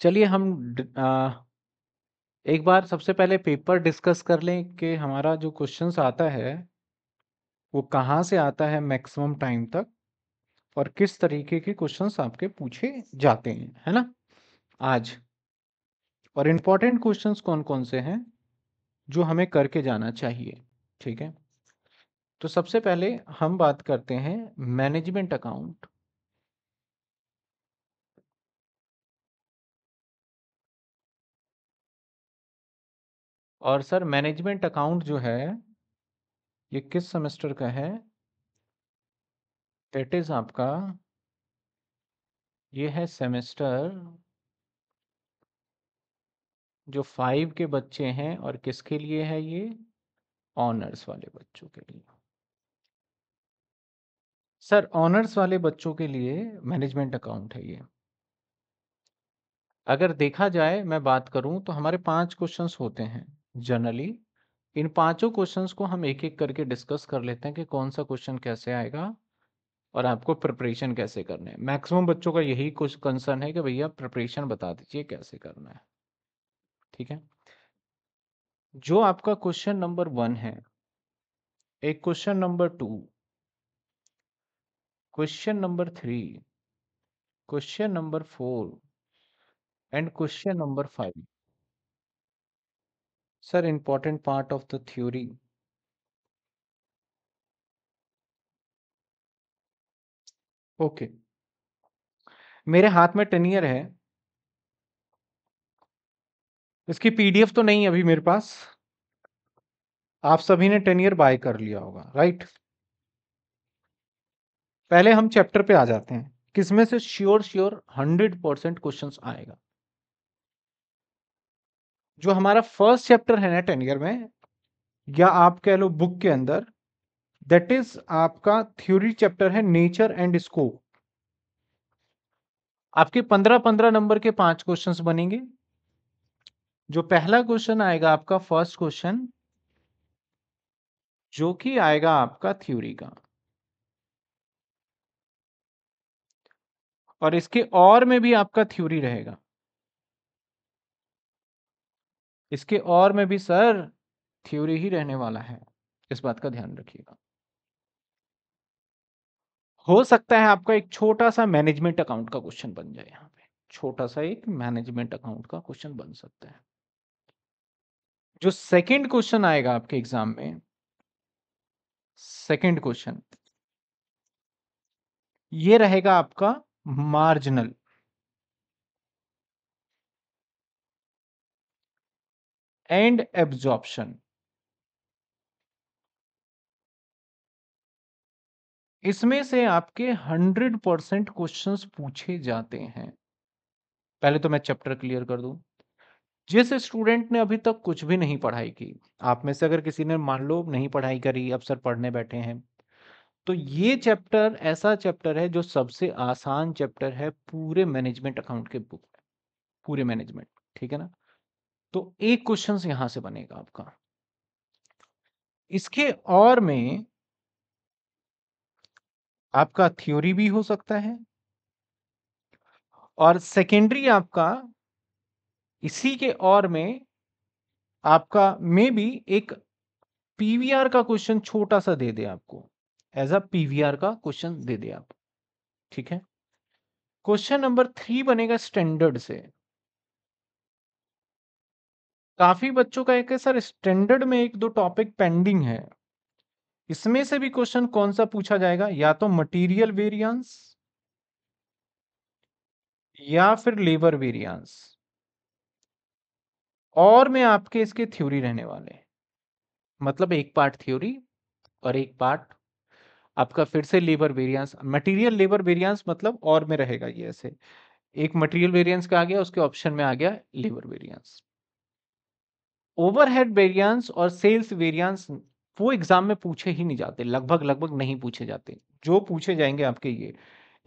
चलिए हम एक बार सबसे पहले पेपर डिस्कस कर लें कि हमारा जो क्वेश्चंस आता है वो कहाँ से आता है मैक्सिमम टाइम तक और किस तरीके के क्वेश्चंस आपके पूछे जाते हैं है ना आज और इम्पोर्टेंट क्वेश्चंस कौन कौन से हैं जो हमें करके जाना चाहिए ठीक है तो सबसे पहले हम बात करते हैं मैनेजमेंट अकाउंट और सर मैनेजमेंट अकाउंट जो है ये किस सेमेस्टर का है दैट इज आपका ये है सेमेस्टर जो फाइव के बच्चे हैं और किसके लिए है ये ऑनर्स वाले बच्चों के लिए सर ऑनर्स वाले बच्चों के लिए मैनेजमेंट अकाउंट है ये अगर देखा जाए मैं बात करूं तो हमारे पांच क्वेश्चंस होते हैं जनरली इन पांचों क्वेश्चंस को हम एक एक करके डिस्कस कर लेते हैं कि कौन सा क्वेश्चन कैसे आएगा और आपको प्रिपरेशन कैसे करना है मैक्सिमम बच्चों का यही कुछ कंसर्न है कि भैया प्रिपरेशन बता दीजिए कैसे करना है ठीक है जो आपका क्वेश्चन नंबर वन है एक question number two question number three question number four and question number five sir important part of the theory okay मेरे हाथ में टेनियर है इसकी पीडीएफ तो नहीं अभी मेरे पास आप सभी ने टेनियर बाय कर लिया होगा राइट पहले हम चैप्टर पे आ जाते हैं किसमें से sure sure hundred percent question आएगा जो हमारा फर्स्ट चैप्टर है ना टेन ईयर में या आप कह लो बुक के अंदर दैट इज आपका थ्योरी चैप्टर है नेचर एंड स्कोप आपके पंद्रह पंद्रह नंबर के पांच क्वेश्चंस बनेंगे जो पहला क्वेश्चन आएगा आपका फर्स्ट क्वेश्चन जो कि आएगा आपका थ्योरी का और इसके और में भी आपका थ्योरी रहेगा इसके और में भी सर थ्योरी ही रहने वाला है इस बात का ध्यान रखिएगा हो सकता है आपका एक छोटा सा मैनेजमेंट अकाउंट का क्वेश्चन बन जाए यहाँ पे छोटा सा एक मैनेजमेंट अकाउंट का क्वेश्चन बन सकता है जो सेकंड क्वेश्चन आएगा आपके एग्जाम में सेकंड क्वेश्चन ये रहेगा आपका मार्जिनल एंड absorption इसमें से आपके 100 परसेंट क्वेश्चन पूछे जाते हैं पहले तो मैं चैप्टर क्लियर कर दूं जिस स्टूडेंट ने अभी तक कुछ भी नहीं पढ़ाई की आप में से अगर किसी ने मान लो नहीं पढ़ाई करी अब सर पढ़ने बैठे हैं तो ये चैप्टर ऐसा चैप्टर है जो सबसे आसान चैप्टर है पूरे मैनेजमेंट अकाउंट के बुक पूरे मैनेजमेंट ठीक है ना तो एक क्वेश्चन यहां से बनेगा आपका इसके और में आपका थ्योरी भी हो सकता है और सेकेंडरी आपका इसी के और में आपका मे भी एक पीवीआर का क्वेश्चन छोटा सा दे दे आपको एज अ पीवीआर का क्वेश्चन दे दे आप ठीक है क्वेश्चन नंबर थ्री बनेगा स्टैंडर्ड से काफी बच्चों का एक है सर स्टैंडर्ड में एक दो टॉपिक पेंडिंग है इसमें से भी क्वेश्चन कौन सा पूछा जाएगा या तो मटेरियल वेरिएंस या फिर लेबर वेरिएंस और में आपके इसके थ्योरी रहने वाले मतलब एक पार्ट थ्योरी और एक पार्ट आपका फिर से labour variance material labour variance मतलब और में रहेगा ये ऐसे एक मटेरियल वेरिएंस का आ गया उसके ऑप्शन में आ गया लेबर वेरिएंस ओवरहेड वेरियंस और सेल्स वेरियंस वो एग्जाम में पूछे ही नहीं जाते लगभग लगभग नहीं पूछे जाते जो पूछे जाएंगे आपके ये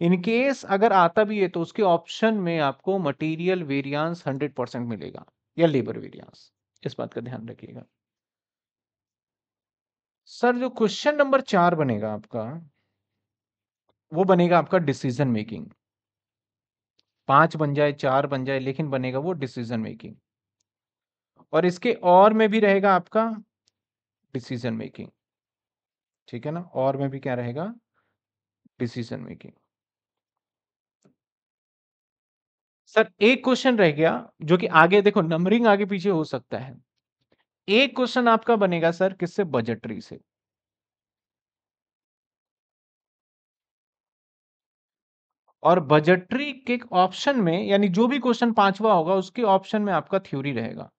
इनकेस अगर आता भी है तो उसके ऑप्शन में आपको मटेरियल वेरियंस हंड्रेड परसेंट मिलेगा या लेबर वेरियंस इस बात का ध्यान रखिएगा सर जो क्वेश्चन नंबर चार बनेगा आपका वो बनेगा आपका डिसीजन मेकिंग पांच बन जाए चार बन जाए लेकिन बनेगा वो डिसीजन मेकिंग और इसके और में भी रहेगा आपका डिसीजन मेकिंग ठीक है ना और में भी क्या रहेगा डिसीजन मेकिंग सर एक क्वेश्चन रह गया जो कि आगे देखो नंबरिंग आगे पीछे हो सकता है एक क्वेश्चन आपका बनेगा सर किससे बजटरी से और बजटरी के ऑप्शन में यानी जो भी क्वेश्चन पांचवा होगा उसके ऑप्शन में आपका थ्योरी रहेगा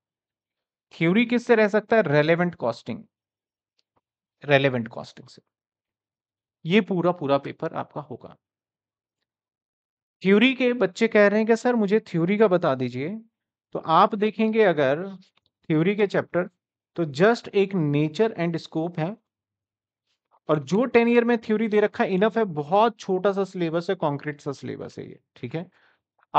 थ्योरी किससे रह सकता है रेलेवेंट कॉस्टिंग रेलेवेंट कॉस्टिंग से ये पूरा पूरा पेपर आपका होगा थ्योरी के बच्चे कह रहे हैं कि सर मुझे थ्योरी का बता दीजिए तो आप देखेंगे अगर थ्योरी के चैप्टर तो जस्ट एक नेचर एंड स्कोप है और जो टेन ईयर में थ्योरी दे रखा है इनफ है बहुत छोटा सा सिलेबस है कॉन्क्रीट सा सिलेबस है ये ठीक है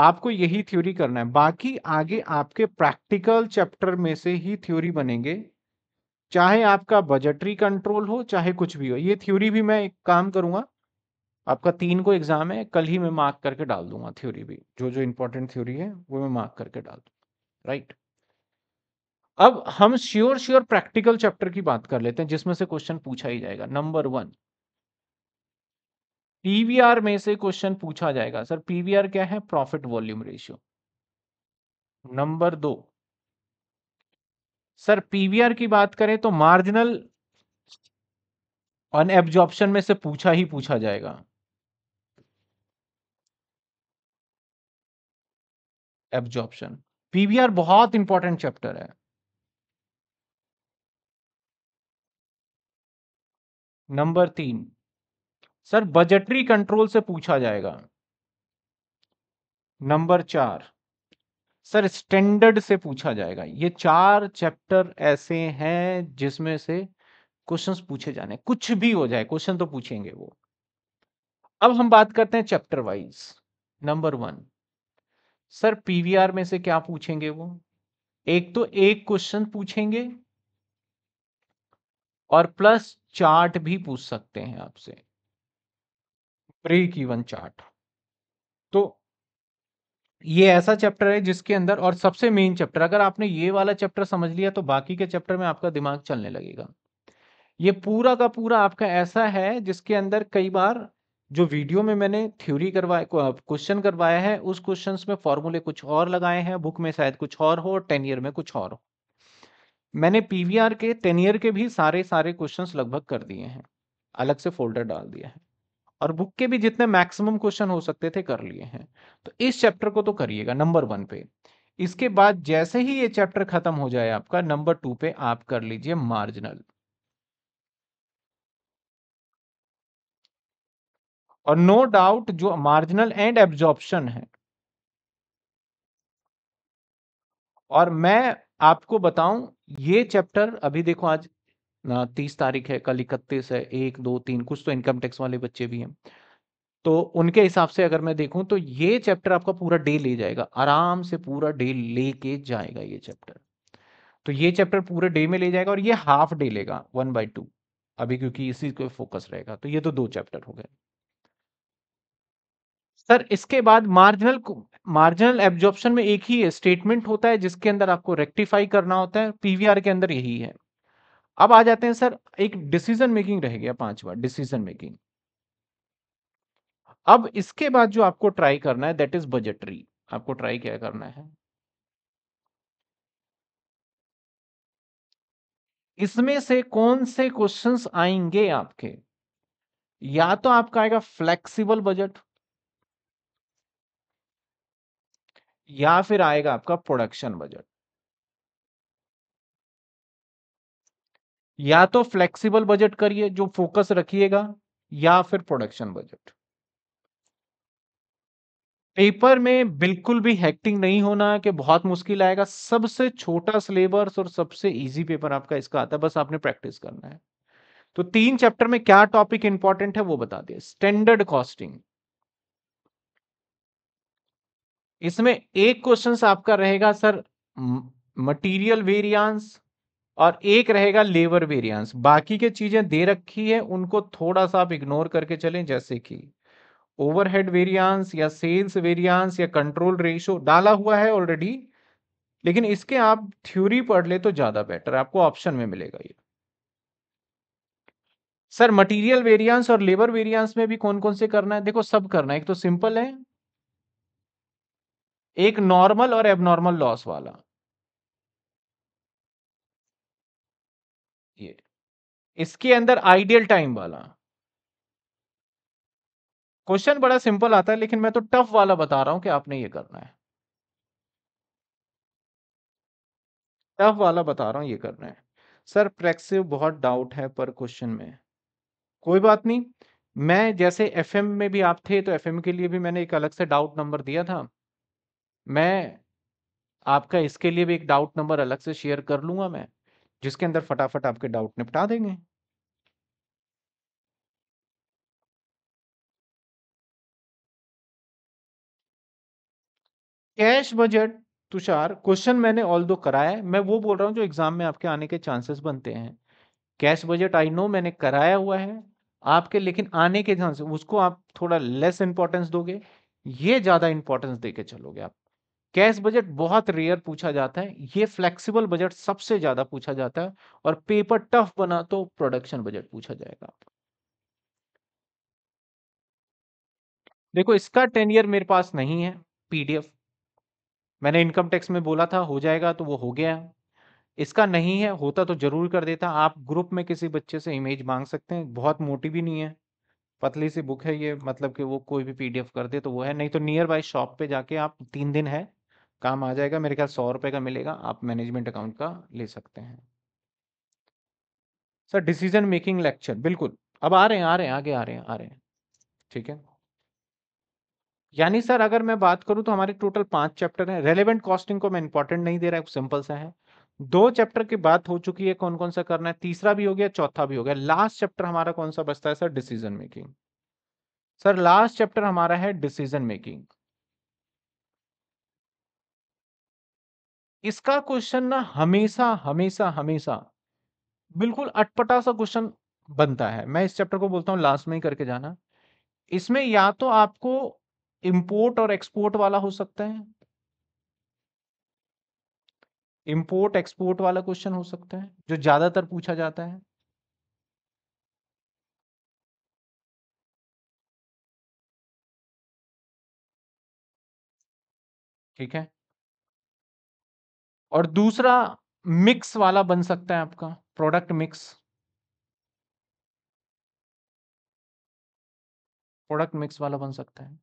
आपको यही थ्योरी करना है बाकी आगे आपके प्रैक्टिकल चैप्टर में से ही थ्योरी बनेंगे चाहे आपका बजटरी कंट्रोल हो चाहे कुछ भी हो ये थ्योरी भी मैं एक काम करूंगा आपका तीन को एग्जाम है कल ही मैं मार्क करके डाल दूंगा थ्योरी भी जो जो इंपॉर्टेंट थ्योरी है वो मैं मार्क करके डाल दूंगा राइट अब हम श्योर श्योर प्रैक्टिकल चैप्टर की बात कर लेते हैं जिसमें से क्वेश्चन पूछा ही जाएगा नंबर वन पीवीआर में से क्वेश्चन पूछा जाएगा सर पीवीआर क्या है प्रॉफिट वॉल्यूम रेशियो नंबर दो सर पीवीआर की बात करें तो मार्जिनल ऑन एब्जॉर्प्शन में से पूछा ही पूछा जाएगा एब्जॉर्प्शन पीवीआर बहुत इंपॉर्टेंट चैप्टर है नंबर तीन सर बजटरी कंट्रोल से पूछा जाएगा नंबर चार सर स्टैंडर्ड से पूछा जाएगा ये चार चैप्टर ऐसे हैं जिसमें से क्वेश्चंस पूछे जाने कुछ भी हो जाए क्वेश्चन तो पूछेंगे वो अब हम बात करते हैं chapter wise number one sir PVR में से क्या पूछेंगे वो एक तो एक क्वेश्चन पूछेंगे और प्लस चार्ट भी पूछ सकते हैं आपसे ब्रेक इवन चार्ट तो ये ऐसा चैप्टर है जिसके अंदर और सबसे मेन चैप्टर अगर आपने ये वाला चैप्टर समझ लिया तो बाकी के चैप्टर में आपका दिमाग चलने लगेगा ये पूरा का पूरा आपका ऐसा है जिसके अंदर कई बार जो वीडियो में मैंने थ्योरी करवाया क्वेश्चन करवाया है उस क्वेश्चंस में फॉर्मूले कुछ और लगाए हैं बुक में शायद कुछ और हो और टेन ईयर में कुछ और हो मैंने पीवीआर के टेन ईयर के भी सारे सारे क्वेश्चंस लगभग कर दिए हैं अलग से फोल्डर डाल दिया है और बुक के भी जितने मैक्सिमम क्वेश्चन हो सकते थे कर लिए हैं तो इस चैप्टर को तो करिएगा नंबर वन पे इसके बाद जैसे ही ये चैप्टर खत्म हो जाए आपका नंबर टू पे आप कर लीजिए मार्जिनल और नो no डाउट जो मार्जिनल एंड एब्जॉर्प्शन है और मैं आपको बताऊं ये चैप्टर अभी देखो आज तीस तारीख है कल इकतीस है एक दो तीन कुछ तो इनकम टैक्स वाले बच्चे भी हैं तो उनके हिसाब से अगर मैं देखूं तो ये चैप्टर आपका पूरा डे ले जाएगा आराम से पूरा डे लेके जाएगा ये चैप्टर तो ये चैप्टर पूरे डे में ले जाएगा और ये हाफ डे लेगा वन बाई टू अभी क्योंकि इसी को फोकस रहेगा तो ये तो दो चैप्टर हो गए सर इसके बाद मार्जिनल मार्जिनल एब्जॉर्प्शन में एक ही स्टेटमेंट होता है जिसके अंदर आपको रेक्टिफाई करना होता है पीवीआर के अंदर यही है अब आ जाते हैं सर एक डिसीजन मेकिंग रह गया पांचवा डिसीजन मेकिंग अब इसके बाद जो आपको ट्राई करना है दैट इज बजटरी आपको ट्राई क्या करना है इसमें से कौन से क्वेश्चंस आएंगे आपके या तो आपका आएगा फ्लेक्सिबल बजट या फिर आएगा आपका प्रोडक्शन बजट या तो फ्लेक्सिबल बजट करिए जो फोकस रखिएगा या फिर प्रोडक्शन बजट पेपर में बिल्कुल भी हैक्टिंग नहीं होना कि बहुत मुश्किल आएगा सबसे छोटा सिलेबस और सबसे इजी पेपर आपका इसका आता है बस आपने प्रैक्टिस करना है तो तीन चैप्टर में क्या टॉपिक इंपॉर्टेंट है वो बता दिया स्टैंडर्ड कॉस्टिंग इसमें एक क्वेश्चन आपका रहेगा सर मटेरियल वेरियांस और एक रहेगा लेबर वेरियंस बाकी के चीजें दे रखी है उनको थोड़ा सा आप इग्नोर करके चलें जैसे कि ओवरहेड वेरियंस या सेल्स वेरियंस या कंट्रोल रेशो डाला हुआ है ऑलरेडी लेकिन इसके आप थ्योरी पढ़ ले तो ज्यादा बेटर आपको ऑप्शन में मिलेगा ये सर मटेरियल वेरियंस और लेबर वेरियंस में भी कौन कौन से करना है देखो सब करना है एक तो सिंपल है एक नॉर्मल और एबनॉर्मल लॉस वाला ये इसके अंदर आइडियल टाइम वाला क्वेश्चन बड़ा सिंपल आता है लेकिन मैं तो टफ वाला बता रहा हूं कि आपने ये करना है टफ वाला बता रहा हूं ये करना है सर प्रेक्सिव बहुत डाउट है पर क्वेश्चन में कोई बात नहीं मैं जैसे एफएम में भी आप थे तो एफएम के लिए भी मैंने एक अलग से डाउट नंबर दिया था मैं आपका इसके लिए भी एक डाउट नंबर अलग से शेयर कर लूंगा मैं जिसके अंदर फटाफट आपके डाउट निपटा देंगे कैश बजट तुषार क्वेश्चन मैंने ऑल दो कराया मैं वो बोल रहा हूं जो एग्जाम में आपके आने के चांसेस बनते हैं कैश बजट आई नो मैंने कराया हुआ है आपके लेकिन आने के चांसेस उसको आप थोड़ा लेस इंपॉर्टेंस दोगे ये ज़्यादा इंपॉर्टेंस देके चलोगे आप कैश बजट बहुत रेयर पूछा जाता है ये फ्लेक्सिबल बजट सबसे ज्यादा पूछा जाता है और पेपर टफ बना तो प्रोडक्शन बजट पूछा जाएगा देखो इसका टेन ईयर मेरे पास नहीं है पीडीएफ मैंने इनकम टैक्स में बोला था हो जाएगा तो वो हो गया इसका नहीं है होता तो जरूर कर देता आप ग्रुप में किसी बच्चे से इमेज मांग सकते हैं बहुत मोटी भी नहीं है पतली सी बुक है ये मतलब कि वो कोई भी पीडीएफ कर दे तो वो है नहीं तो नियर बाय शॉप पे जाके आप तीन दिन है काम आ जाएगा मेरे ख्याल सौ रुपए का मिलेगा आप मैनेजमेंट अकाउंट का ले सकते हैं सर डिसीजन मेकिंग लेक्चर बिल्कुल अब आ रहे हैं आ रहे हैं आगे आ रहे हैं आ रहे हैं ठीक है यानी सर अगर मैं बात करूं तो हमारे टोटल पांच चैप्टर हैं रेलेवेंट कॉस्टिंग को मैं इंपॉर्टेंट नहीं दे रहा है सिंपल सा है दो चैप्टर की बात हो चुकी है कौन कौन सा करना है तीसरा भी हो गया चौथा भी हो गया लास्ट चैप्टर हमारा कौन सा बचता है sir decision making sir last chapter हमारा है डिसीजन मेकिंग इसका क्वेश्चन ना हमेशा हमेशा हमेशा बिल्कुल अटपटा सा क्वेश्चन बनता है मैं इस चैप्टर को बोलता हूँ लास्ट में ही करके जाना इसमें या तो आपको इंपोर्ट और एक्सपोर्ट वाला हो सकता है इंपोर्ट एक्सपोर्ट वाला क्वेश्चन हो सकता है जो ज्यादातर पूछा जाता है ठीक है और दूसरा मिक्स वाला बन सकता है आपका प्रोडक्ट मिक्स प्रोडक्ट मिक्स वाला बन सकता है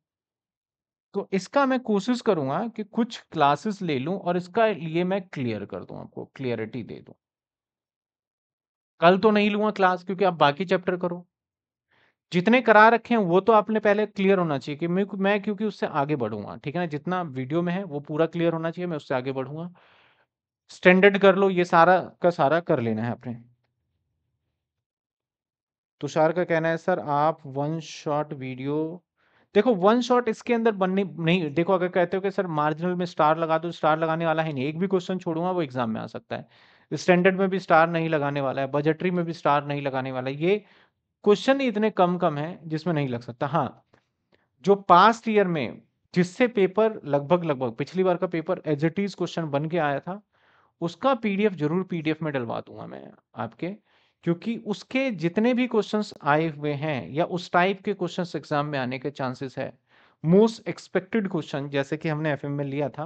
तो इसका मैं कोशिश करूंगा कि कुछ क्लासेस ले लूं और इसका लिए मैं क्लियर कर दूं आपको क्लियरिटी दे दूं कल तो नहीं लूंगा क्लास क्योंकि आप बाकी चैप्टर करो जितने करा रखे हैं वो तो आपने पहले क्लियर होना चाहिए कि मैं क्योंकि उससे आगे बढ़ूंगा ठीक है ना जितना वीडियो में है वो पूरा क्लियर होना चाहिए मैं उससे आगे बढ़ूंगा स्टैंडर्ड कर लो ये सारा का सारा कर लेना है आपने तुषार का कहना है सर आप वन शॉट वीडियो देखो वन शॉट इसके अंदर बनने नहीं देखो अगर कहते हो कि सर मार्जिनल में स्टार लगा दो स्टार लगाने वाला है नहीं एक भी क्वेश्चन छोड़ूंगा वो एग्जाम में आ सकता है स्टैंडर्ड में भी स्टार नहीं लगाने वाला है बजटरी में भी स्टार नहीं लगाने वाला है ये क्वेश्चन ही इतने कम कम है जिसमें नहीं लग सकता हाँ जो पास्ट ईयर में जिससे पेपर लगभग लगभग पिछली बार का paper as it is question बन के आया था उसका पीडीएफ जरूर पीडीएफ में डलवा दूंगा मैं आपके क्योंकि उसके जितने भी क्वेश्चंस आए हुए हैं या उस टाइप के क्वेश्चंस एग्जाम में आने के चांसेस है मोस्ट एक्सपेक्टेड क्वेश्चन जैसे कि हमने एफ में लिया था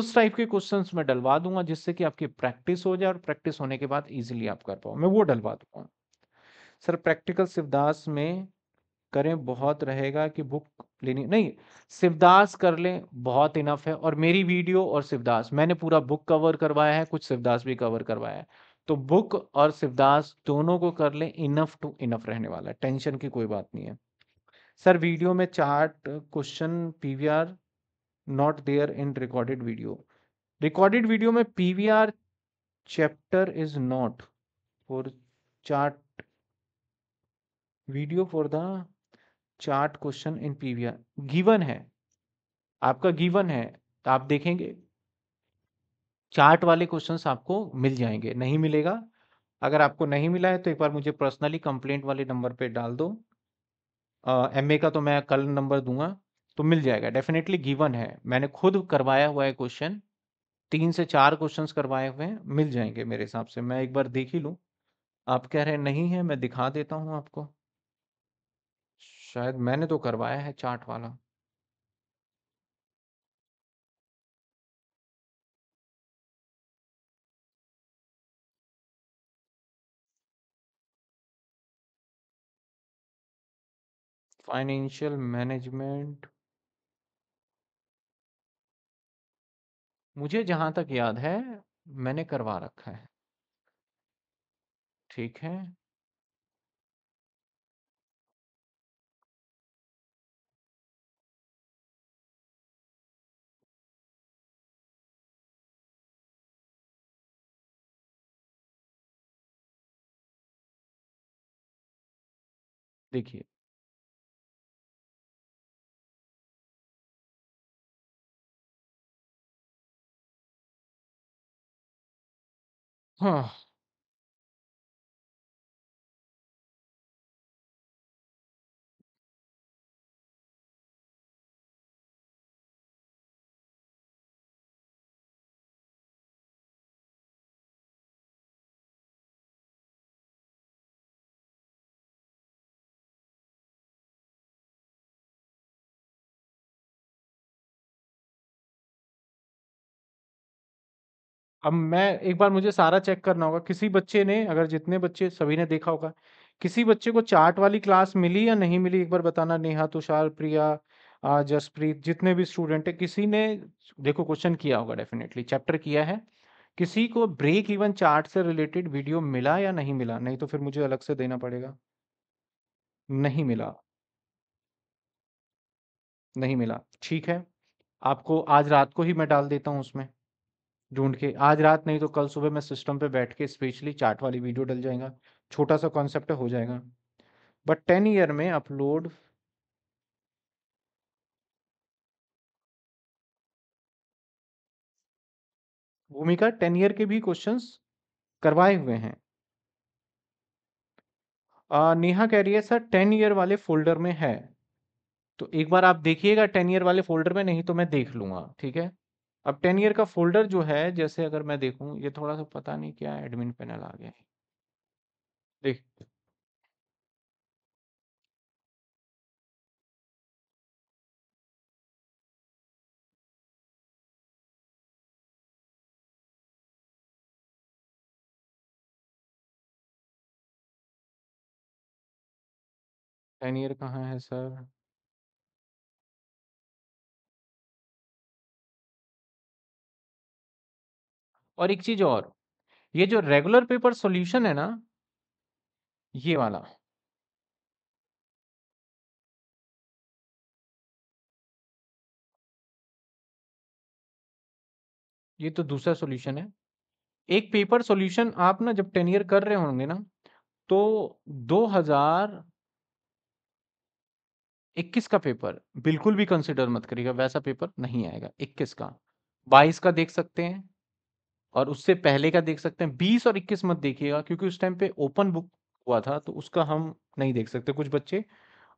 उस टाइप के क्वेश्चन मैं डलवा दूंगा जिससे कि आपकी प्रैक्टिस हो जाए और प्रैक्टिस होने के बाद इजीली आप कर पाओ मैं वो डलवा दूंगा सर प्रैक्टिकल शिवदास में करें बहुत रहेगा कि बुक लेनी नहीं शिवदास कर लें बहुत इनफ है और मेरी वीडियो और शिवदास मैंने पूरा बुक कवर करवाया है कुछ शिवदास भी कवर करवाया है तो बुक और शिवदास दोनों को कर लें इनफ टू इनफ रहने वाला है टेंशन की कोई बात नहीं है सर वीडियो में chart question PVR not there in recorded video recorded video में PVR chapter is not for chart video for the chart question in PVR given है आपका गिवन है तो आप देखेंगे चार्ट वाले क्वेश्चंस आपको मिल जाएंगे नहीं मिलेगा अगर आपको नहीं मिला है तो एक बार मुझे पर्सनली कंप्लेंट वाले नंबर पे डाल दो एम का तो मैं कल नंबर दूंगा तो मिल जाएगा डेफिनेटली गिवन है मैंने खुद करवाया हुआ है क्वेश्चन तीन से चार क्वेश्चंस करवाए हुए हैं मिल जाएंगे मेरे हिसाब से मैं एक बार देख ही लूँ आप कह रहे हैं नहीं है मैं दिखा देता हूँ आपको शायद मैंने तो करवाया है चार्ट वाला फाइनेंशियल मैनेजमेंट मुझे जहां तक याद है मैंने करवा रखा है ठीक है देखिए हाँ अब मैं एक बार मुझे सारा चेक करना होगा किसी बच्चे ने अगर जितने बच्चे सभी ने देखा होगा किसी बच्चे को चार्ट वाली क्लास मिली या नहीं मिली एक बार बताना नेहा तुषार प्रिया जसप्रीत जितने भी स्टूडेंट है किसी ने देखो क्वेश्चन किया होगा डेफिनेटली चैप्टर किया है किसी को ब्रेक इवन चार्ट से रिलेटेड वीडियो मिला या नहीं मिला नहीं तो फिर मुझे अलग से देना पड़ेगा नहीं मिला नहीं मिला ठीक है आपको आज रात को ही मैं डाल देता हूं उसमें ढूंढ के आज रात नहीं तो कल सुबह मैं सिस्टम पे बैठ के स्पेशली चार्ट वाली वीडियो डल जाएगा छोटा सा कॉन्सेप्ट हो जाएगा बट टेन ईयर में अपलोड भूमिका टेन ईयर के भी क्वेश्चंस करवाए हुए हैं आ, नेहा कह रही है सर टेन ईयर वाले फोल्डर में है तो एक बार आप देखिएगा टेन ईयर वाले फोल्डर में नहीं तो मैं देख लूंगा ठीक है अब टेन ईयर का फोल्डर जो है जैसे अगर मैं देखूं ये थोड़ा सा पता नहीं क्या एडमिन पैनल आ गया है देख टेन ईयर कहाँ है सर और एक चीज और ये जो रेगुलर पेपर सॉल्यूशन है ना ये वाला ये तो दूसरा सॉल्यूशन है एक पेपर सॉल्यूशन आप ना जब टेन ईयर कर रहे होंगे ना तो 2021 का पेपर बिल्कुल भी कंसिडर मत करिएगा वैसा पेपर नहीं आएगा 21 का 22 का देख सकते हैं और उससे पहले का देख सकते हैं बीस और इक्कीस मत देखिएगा क्योंकि उस टाइम पे ओपन बुक हुआ था तो उसका हम नहीं देख सकते कुछ बच्चे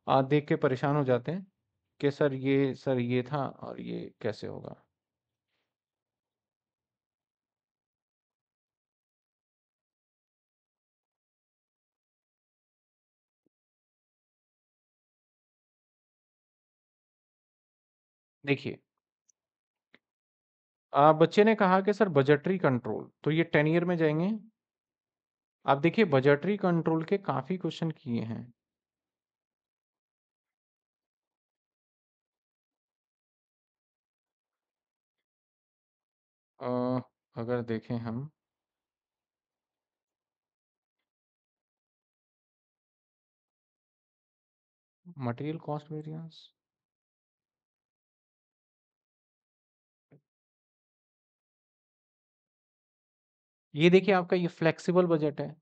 आ, देख के परेशान हो जाते हैं कि सर ये सर ये था और ये कैसे होगा देखिए बच्चे ने कहा कि सर बजटरी कंट्रोल तो ये टेन ईयर में जाएंगे आप देखिए बजटरी कंट्रोल के काफ़ी क्वेश्चन किए हैं अगर देखें हम मटेरियल कॉस्ट वेरिएंस ये देखिए आपका ये फ्लेक्सिबल बजट है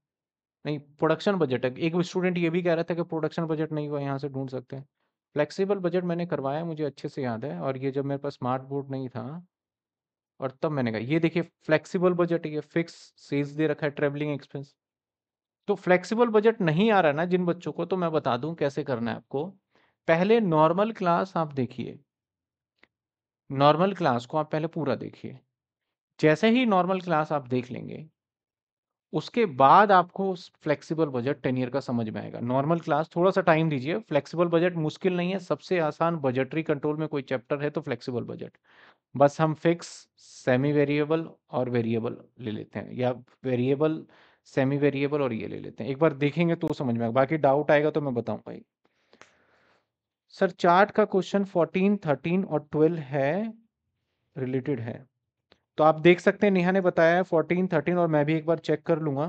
नहीं प्रोडक्शन बजट है एक स्टूडेंट ये भी कह रहा था कि प्रोडक्शन बजट नहीं हुआ यहाँ से ढूंढ सकते हैं फ्लेक्सिबल बजट मैंने करवाया मुझे अच्छे से याद है और ये जब मेरे पास स्मार्ट बोर्ड नहीं था और तब मैंने कहा ये देखिए फ्लेक्सिबल बजट ये फिक्स सीज दे रखा है ट्रेवलिंग एक्सपेंस तो फ्लेक्सिबल बजट नहीं आ रहा ना जिन बच्चों को तो मैं बता दूं कैसे करना है आपको पहले नॉर्मल क्लास आप देखिए नॉर्मल क्लास को आप पहले पूरा देखिए जैसे ही नॉर्मल क्लास आप देख लेंगे उसके बाद आपको फ्लेक्सिबल बजट टेन ईयर का समझ में आएगा नॉर्मल क्लास थोड़ा सा टाइम दीजिए फ्लेक्सिबल बजट मुश्किल नहीं है सबसे आसान बजटरी कंट्रोल में कोई चैप्टर है तो फ्लेक्सिबल बजट बस हम फिक्स सेमी वेरिएबल और वेरिएबल ले लेते हैं या वेरिएबल सेमी वेरिएबल और ये ले लेते हैं एक बार देखेंगे तो समझ में आएगा बाकी डाउट आएगा तो मैं बताऊँ भाई सर चार्ट का क्वेश्चन फोर्टीन थर्टीन और ट्वेल्व है रिलेटेड है तो आप देख सकते हैं नेहा ने बताया है फोर्टीन थर्टीन और मैं भी एक बार चेक कर लूंगा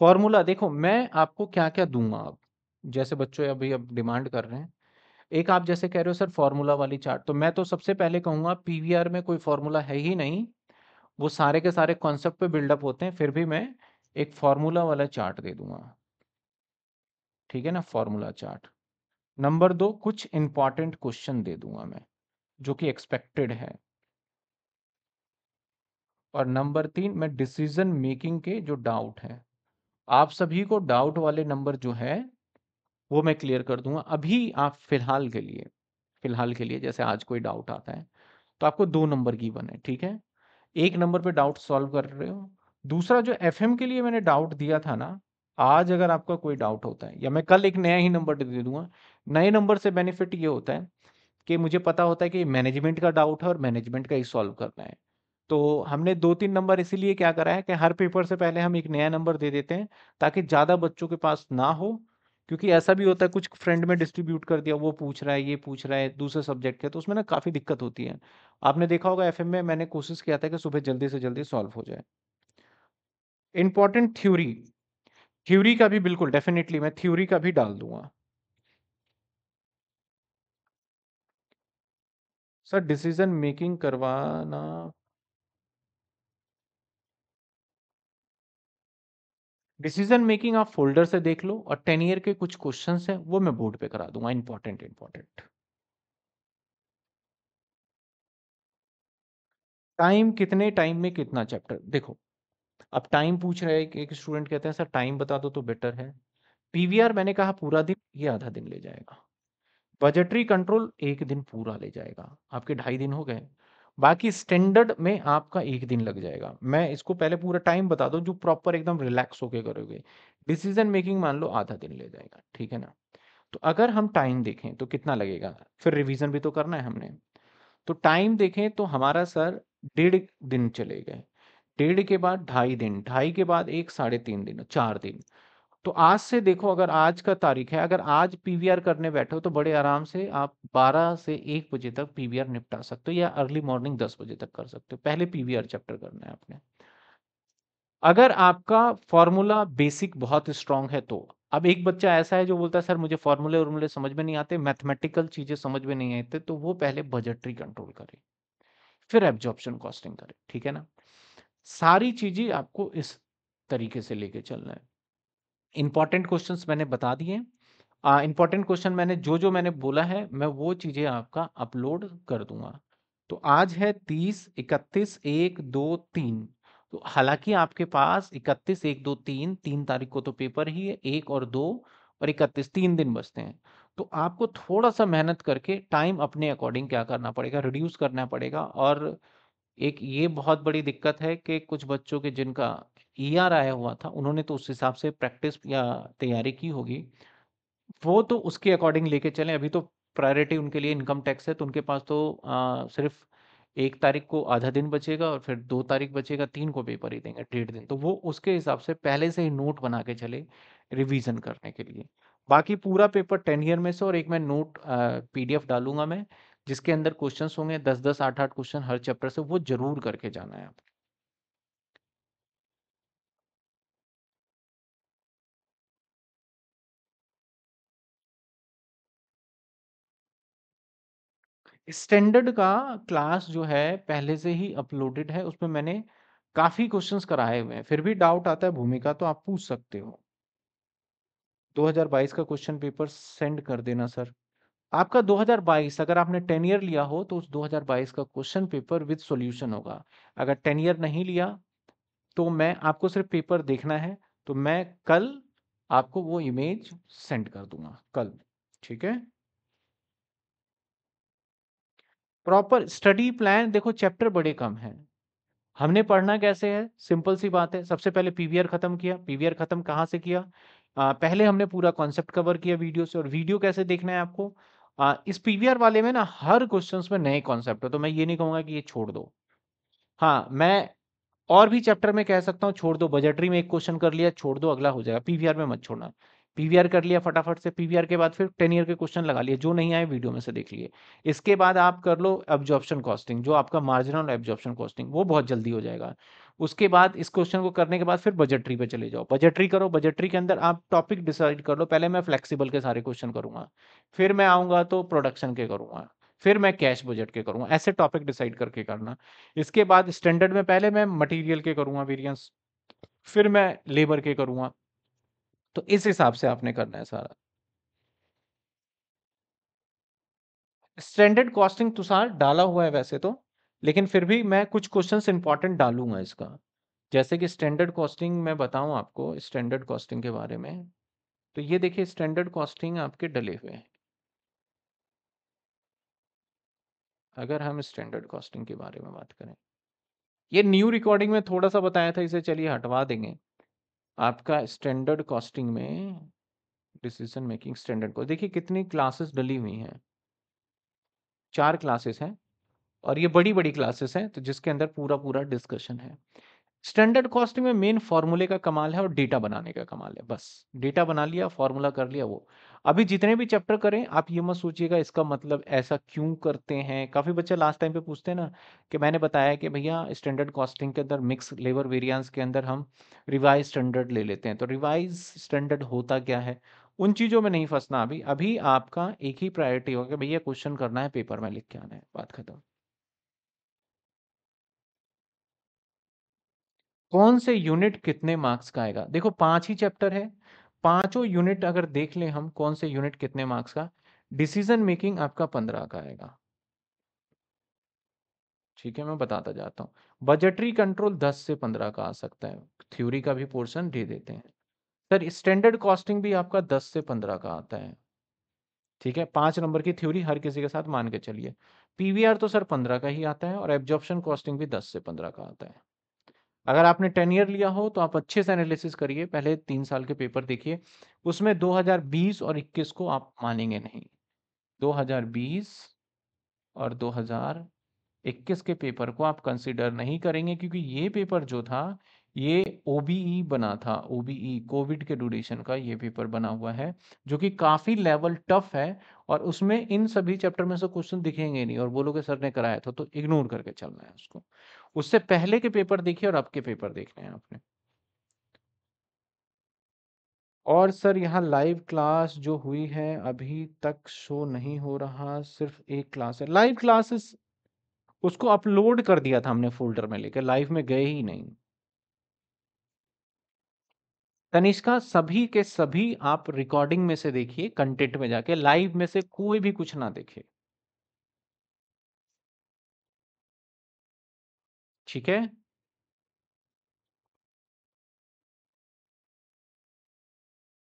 फॉर्मूला देखो मैं आपको क्या क्या दूंगा आप जैसे बच्चों अभी अब डिमांड कर रहे हैं एक आप जैसे कह रहे हो सर फॉर्मूला वाली चार्ट तो मैं तो सबसे पहले कहूंगा पीवीआर में कोई फॉर्मूला है ही नहीं वो सारे के सारे कॉन्सेप्ट पे बिल्डअप होते हैं फिर भी मैं एक फॉर्मूला वाला चार्ट दे दूंगा ठीक है ना फॉर्मूला चार्ट नंबर दो कुछ इंपॉर्टेंट क्वेश्चन दे दूंगा मैं जो कि एक्सपेक्टेड है और नंबर तीन मैं डिसीजन मेकिंग के जो डाउट है आप सभी को डाउट वाले नंबर जो है वो मैं क्लियर कर दूंगा अभी आप फिलहाल के लिए फिलहाल के लिए जैसे आज कोई डाउट आता है तो आपको दो नंबर की बने ठीक है एक नंबर पे डाउट सॉल्व कर रहे हो दूसरा जो एफएम के लिए मैंने डाउट दिया था ना आज अगर आपका कोई डाउट होता है या मैं कल एक नया ही नंबर दे दूंगा नए नंबर से बेनिफिट ये होता है कि मुझे पता होता है कि मैनेजमेंट का डाउट है और मैनेजमेंट का ही सॉल्व करना है तो हमने दो तीन नंबर इसीलिए क्या करा है कि हर पेपर से पहले हम एक नया नंबर दे देते हैं ताकि ज़्यादा बच्चों के पास ना हो क्योंकि ऐसा भी होता है कुछ फ्रेंड में डिस्ट्रीब्यूट कर दिया वो पूछ रहा है ये पूछ रहा है दूसरे सब्जेक्ट के तो उसमें ना काफ़ी दिक्कत होती है आपने देखा होगा एफ में मैंने कोशिश किया था कि सुबह जल्दी से जल्दी सॉल्व हो जाए इंपॉर्टेंट थ्योरी थ्योरी का भी बिल्कुल डेफिनेटली मैं थ्योरी का भी डाल दूंगा सर डिसीजन मेकिंग करवाना डिसीजन मेकिंग आप फोल्डर से देख लो और टेन ईयर के कुछ क्वेश्चन हैं वो मैं बोर्ड पे करा दूंगा इंपॉर्टेंट इंपॉर्टेंट टाइम कितने टाइम में कितना चैप्टर देखो अब टाइम पूछ रहे हैं एक स्टूडेंट कहते हैं सर टाइम बता दो तो बेटर है पीवीआर मैंने कहा पूरा दिन ये आधा दिन ले जाएगा बजटरी कंट्रोल एक दिन पूरा ले जाएगा आपके ढाई दिन हो गए बाकी स्टैंडर्ड में आपका एक दिन लग जाएगा मैं इसको पहले पूरा टाइम बता दूं जो प्रॉपर एकदम रिलैक्स होके करोगे डिसीजन मेकिंग मान लो आधा दिन ले जाएगा ठीक है ना तो अगर हम टाइम देखें तो कितना लगेगा फिर रिवीजन भी तो करना है हमने तो टाइम देखें तो हमारा सर डेढ़ दिन चले गए डेढ़ के बाद ढाई दिन ढाई के बाद एक साढ़े तीन दिन चार दिन तो आज से देखो अगर आज का तारीख है अगर आज पीवीआर करने बैठे हो तो बड़े आराम से आप 12 से 1 बजे तक पीवीआर निपटा सकते हो या अर्ली मॉर्निंग 10 बजे तक कर सकते हो पहले पीवीआर चैप्टर करना है आपने अगर आपका फॉर्मूला बेसिक बहुत स्ट्रांग है तो अब एक बच्चा ऐसा है जो बोलता है सर मुझे फॉर्मूले वर्मूले समझ में नहीं आते मैथमेटिकल चीजें समझ में नहीं आते तो वो पहले बजटरी कंट्रोल करे फिर एब्जॉर्प्शन कॉस्टिंग करे ठीक है ना सारी चीजें आपको इस तरीके से लेके चलना है इंपॉर्टेंट क्वेश्चन मैंने बता दिए इंपॉर्टेंट क्वेश्चन मैंने जो जो मैंने बोला है मैं वो चीज़ें आपका अपलोड कर दूंगा तो आज है तीस इकतीस एक दो तीन तो हालांकि आपके पास इकतीस एक दो तीन तीन तारीख को तो पेपर ही है एक और दो और इकतीस तीन दिन बचते हैं तो आपको थोड़ा सा मेहनत करके टाइम अपने अकॉर्डिंग क्या करना पड़ेगा रिड्यूस करना पड़ेगा और एक ये बहुत बड़ी दिक्कत है कि कुछ बच्चों के जिनका ईआर आया हुआ था उन्होंने तो उस हिसाब से प्रैक्टिस या तैयारी की होगी वो तो उसके अकॉर्डिंग लेके चलें अभी तो प्रायोरिटी उनके लिए इनकम टैक्स है तो उनके पास तो आ, सिर्फ एक तारीख को आधा दिन बचेगा और फिर दो तारीख बचेगा तीन को पेपर ही देंगे डेढ़ दिन तो वो उसके हिसाब से पहले से ही नोट बना के चले रिविजन करने के लिए बाकी पूरा पेपर टेन ईयर में से और एक मैं नोट पीडीएफ डालूंगा मैं जिसके अंदर क्वेश्चंस होंगे दस दस आठ आठ क्वेश्चन हर चैप्टर से वो जरूर करके जाना है आपको स्टैंडर्ड का क्लास जो है पहले से ही अपलोडेड है उसमें मैंने काफी क्वेश्चंस कराए हुए हैं फिर भी डाउट आता है भूमिका तो आप पूछ सकते हो 2022 का क्वेश्चन पेपर सेंड कर देना सर आपका 2022 अगर आपने टेन ईयर लिया हो तो उस 2022 का क्वेश्चन पेपर विद सॉल्यूशन होगा अगर टेन ईयर नहीं लिया तो मैं आपको सिर्फ पेपर देखना है तो मैं कल आपको वो इमेज सेंड कर दूंगा कल ठीक है प्रॉपर स्टडी प्लान देखो चैप्टर बड़े कम हैं हमने पढ़ना कैसे है सिंपल सी बात है सबसे पहले पीवीआर खत्म किया पीवीआर खत्म कहाँ से किया आ, पहले हमने पूरा कॉन्सेप्ट कवर किया वीडियो से और वीडियो कैसे देखना है आपको आ, इस पीवीआर वाले में ना हर क्वेश्चंस में नए कॉन्सेप्ट हो तो मैं ये नहीं कहूंगा कि ये छोड़ दो हाँ मैं और भी चैप्टर में कह सकता हूँ छोड़ दो बजटरी में एक क्वेश्चन कर लिया छोड़ दो अगला हो जाएगा पीवीआर में मत छोड़ना पीवीआर कर लिया फटाफट से पीवीआर के बाद फिर टेन ईयर के क्वेश्चन लगा लिए जो नहीं आए वीडियो में से देख लिए इसके बाद आप कर लो एब्जॉर्प्शन कॉस्टिंग जो आपका मार्जिनल एब्जॉर्प्शन कॉस्टिंग वो बहुत जल्दी हो जाएगा उसके बाद इस क्वेश्चन को करने के बाद फिर बजटरी पे चले जाओ बजटरी करो बजटरी के अंदर आप टॉपिक डिसाइड कर लो पहले मैं फ्लेक्सिबल के सारे क्वेश्चन करूंगा फिर मैं आऊँगा तो प्रोडक्शन के करूँगा फिर मैं कैश बजट के करूँगा ऐसे टॉपिक डिसाइड करके करना इसके बाद स्टैंडर्ड में पहले मैं मटेरियल के करूँगा वेरियंस फिर मैं लेबर के करूँगा तो इस हिसाब से आपने करना है सारा स्टैंडर्ड कॉस्टिंग तुषार डाला हुआ है वैसे तो लेकिन फिर भी मैं कुछ क्वेश्चंस इंपॉर्टेंट डालूंगा इसका जैसे कि स्टैंडर्ड कॉस्टिंग मैं बताऊं आपको स्टैंडर्ड कॉस्टिंग के बारे में तो ये देखिए स्टैंडर्ड कॉस्टिंग आपके डले हुए हैं अगर हम स्टैंडर्ड कॉस्टिंग के बारे में बात करें ये न्यू रिकॉर्डिंग में थोड़ा सा बताया था इसे चलिए हटवा देंगे आपका स्टैंडर्ड कॉस्टिंग में डिसीजन मेकिंग स्टैंडर्ड को देखिए कितनी क्लासेस डली हुई हैं चार क्लासेस हैं और ये बड़ी बड़ी क्लासेस हैं तो जिसके अंदर पूरा पूरा डिस्कशन है स्टैंडर्ड कॉस्टिंग में मेन फॉर्मूले का कमाल है और डेटा बनाने का कमाल है बस डेटा बना लिया फॉर्मूला कर लिया वो अभी जितने भी चैप्टर करें आप ये मत सोचिएगा इसका मतलब ऐसा क्यों करते हैं काफ़ी बच्चे लास्ट टाइम पे पूछते हैं ना कि मैंने बताया कि भैया स्टैंडर्ड कॉस्टिंग के अंदर मिक्स लेबर वेरियंस के अंदर हम रिवाइज स्टैंडर्ड ले लेते हैं तो रिवाइज स्टैंडर्ड होता क्या है उन चीज़ों में नहीं फंसना अभी अभी आपका एक ही प्रायोरिटी होगा भैया क्वेश्चन करना है पेपर में लिख के आना है बात खत्म कौन से यूनिट कितने मार्क्स का आएगा देखो पांच ही चैप्टर है पांचों यूनिट अगर देख ले हम कौन से यूनिट कितने मार्क्स का डिसीजन मेकिंग आपका पंद्रह का आएगा ठीक है मैं बताता जाता हूं बजटरी कंट्रोल दस से पंद्रह का आ सकता है थ्योरी का भी पोर्शन दे देते हैं सर स्टैंडर्ड कॉस्टिंग भी आपका दस से पंद्रह का आता है ठीक है पांच नंबर की थ्योरी हर किसी के साथ मान के चलिए पीवीआर तो सर पंद्रह का ही आता है और एब्जॉर्प्शन कॉस्टिंग भी दस से पंद्रह का आता है अगर आपने टेन ईयर लिया हो तो आप अच्छे से एनालिसिस करिए पहले तीन साल के पेपर देखिए उसमें 2020 और 21 को आप मानेंगे नहीं 2020 और 2021 के पेपर को आप कंसिडर नहीं करेंगे क्योंकि ये पेपर जो था ये ओ e बना था ओ e, कोविड के ड्यूरेशन का ये पेपर बना हुआ है जो कि काफ़ी लेवल टफ है और उसमें इन सभी चैप्टर में से क्वेश्चन दिखेंगे नहीं और बोलोगे सर ने कराया था तो इग्नोर करके चलना है उसको उससे पहले के पेपर देखिए और अब के पेपर देखने हैं आपने और सर यहाँ लाइव क्लास जो हुई है अभी तक शो नहीं हो रहा सिर्फ एक क्लास है लाइव क्लासेस उसको अपलोड कर दिया था हमने फोल्डर में लेकर लाइव में गए ही नहीं तनिष्का सभी के सभी आप रिकॉर्डिंग में से देखिए कंटेंट में जाके लाइव में से कोई भी कुछ ना देखे ठीक है